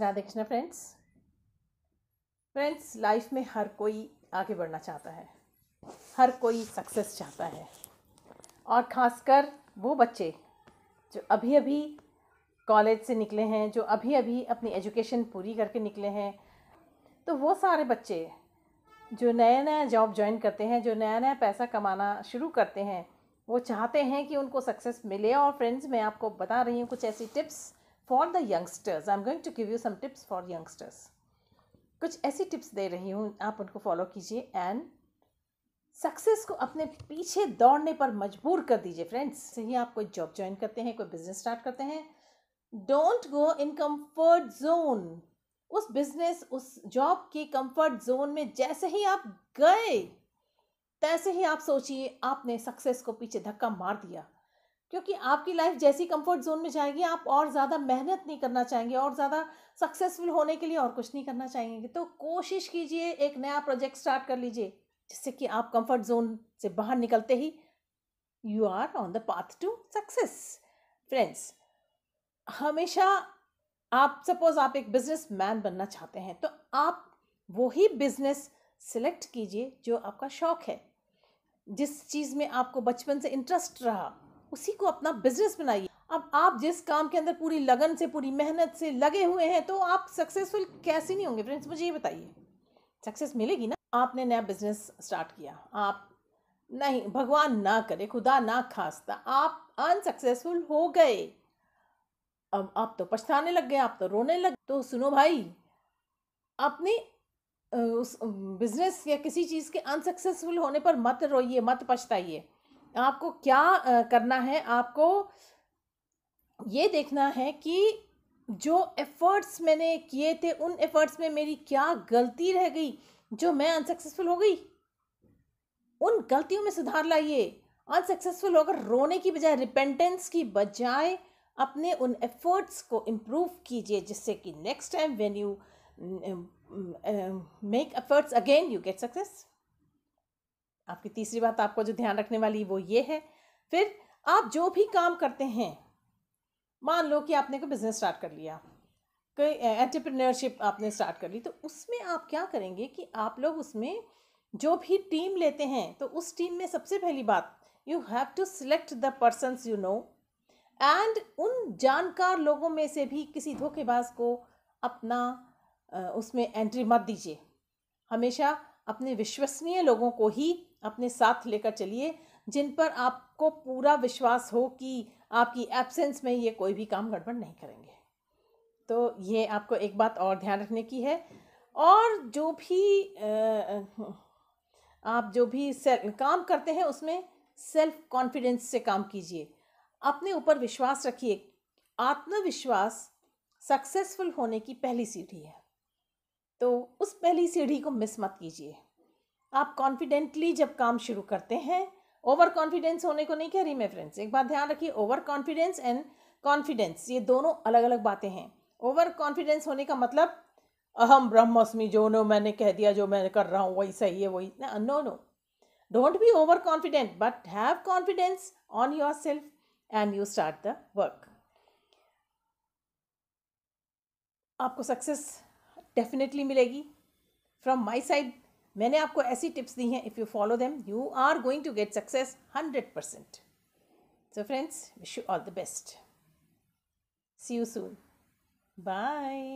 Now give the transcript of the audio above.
Radhe Krishna friends friends life में हर कोई आगे बढ़ना चाहता है हर कोई सक्सेस चाहता है और ख़ासकर वो बच्चे जो अभी अभी कॉलेज से निकले हैं जो अभी अभी अपनी एजुकेशन पूरी करके निकले हैं तो वो सारे बच्चे जो नया नया जॉब ज्वाइन करते हैं जो नया नया पैसा कमाना शुरू करते हैं वो चाहते हैं कि उनको सक्सेस मिले और फ्रेंड्स मैं आपको बता रही हूँ कुछ ऐसी tips for the youngsters I am going to give you some tips for youngsters कुछ ऐसी टिप्स दे रही हूँ आप उनको फॉलो कीजिए एंड सक्सेस को अपने पीछे दौड़ने पर मजबूर कर दीजिए फ्रेंड्स सही आप कोई जॉब ज्वाइन करते हैं कोई बिजनेस स्टार्ट करते हैं don't go in comfort zone उस बिजनेस उस जॉब के कम्फर्ट जोन में जैसे ही आप गए तैसे ही आप सोचिए आपने सक्सेस को पीछे धक्का मार दिया क्योंकि आपकी लाइफ जैसी कंफर्ट जोन में जाएगी आप और ज़्यादा मेहनत नहीं करना चाहेंगे और ज़्यादा सक्सेसफुल होने के लिए और कुछ नहीं करना चाहेंगे तो कोशिश कीजिए एक नया प्रोजेक्ट स्टार्ट कर लीजिए जिससे कि आप कंफर्ट जोन से बाहर निकलते ही you are on the path to success friends हमेशा आप सपोज़ आप एक बिजनेस मैन बनना चाहते हैं तो आप वही बिजनेस सिलेक्ट कीजिए जो आपका शौक़ है जिस चीज़ में आपको बचपन से इंटरेस्ट रहा उसी को अपना बिजनेस बनाइए अब आप जिस काम के अंदर पूरी लगन से पूरी मेहनत से लगे हुए हैं तो आप सक्सेसफुल कैसे नहीं होंगे फ्रेंड्स मुझे ये बताइए सक्सेस मिलेगी ना आपने नया बिजनेस स्टार्ट किया आप नहीं भगवान ना करे खुदा ना खास्ता आप अनसक्सेसफुल हो गए अब आप तो पछताने लग गए आप तो रोने लग तो सुनो भाई अपने उस बिजनेस या किसी चीज़ के अनसक्सेसफुल होने पर मत रोइए मत पछताइए आपको क्या करना है आपको ये देखना है कि जो एफ़र्ट्स मैंने किए थे उन एफ़र्ट्स में मेरी क्या गलती रह गई जो मैं अनसक्सेसफुल हो गई उन गलतियों में सुधार लाइए अनसक्सेसफुल होकर रोने की बजाय रिपेंटेंस की बजाय अपने उन एफ़र्ट्स को इम्प्रूव कीजिए जिससे कि next time when you make efforts again you get success आपकी तीसरी बात आपको जो ध्यान रखने वाली वो ये है फिर आप जो भी काम करते हैं मान लो कि आपने कोई बिज़नेस स्टार्ट कर लिया कोई एंटरप्रेन्योरशिप आपने स्टार्ट कर ली तो उसमें आप क्या करेंगे कि आप लोग उसमें जो भी टीम लेते हैं तो उस टीम में सबसे पहली बात you have to select the person you know and उन जानकार लोगों में से भी किसी धोखेबाज को अपना उसमें एंट्री मत दीजिए हमेशा अपने विश्वसनीय लोगों को ही अपने साथ लेकर चलिए जिन पर आपको पूरा विश्वास हो कि आपकी एब्सेंस में ये कोई भी काम गड़बड़ नहीं करेंगे तो ये आपको एक बात और ध्यान रखने की है और जो भी आप जो भी काम करते हैं उसमें सेल्फ कॉन्फिडेंस से काम कीजिए अपने ऊपर विश्वास रखिए आत्मविश्वास सक्सेसफुल होने की पहली सीढ़ी है तो उस पहली सीढ़ी को मिस मत कीजिए आप कॉन्फिडेंटली जब काम शुरू करते हैं ओवर कॉन्फिडेंस होने को नहीं कह रही मैं फ्रेंड्स एक बात ध्यान रखिए ओवर कॉन्फिडेंस एंड कॉन्फिडेंस ये दोनों अलग अलग बातें हैं ओवर कॉन्फिडेंस होने का मतलब अहम ब्रह्मस्मि जो नो मैंने कह दिया जो मैं कर रहा हूँ वही सही है वही ना no no don't be over confident but have confidence on your self and you start the work आपको सक्सेस डेफिनेटली मिलेगी फ्रॉम माई साइड मैंने आपको ऐसी टिप्स दी हैं if you follow them you are going to get success hundred percent so friends wish you all the best see you soon bye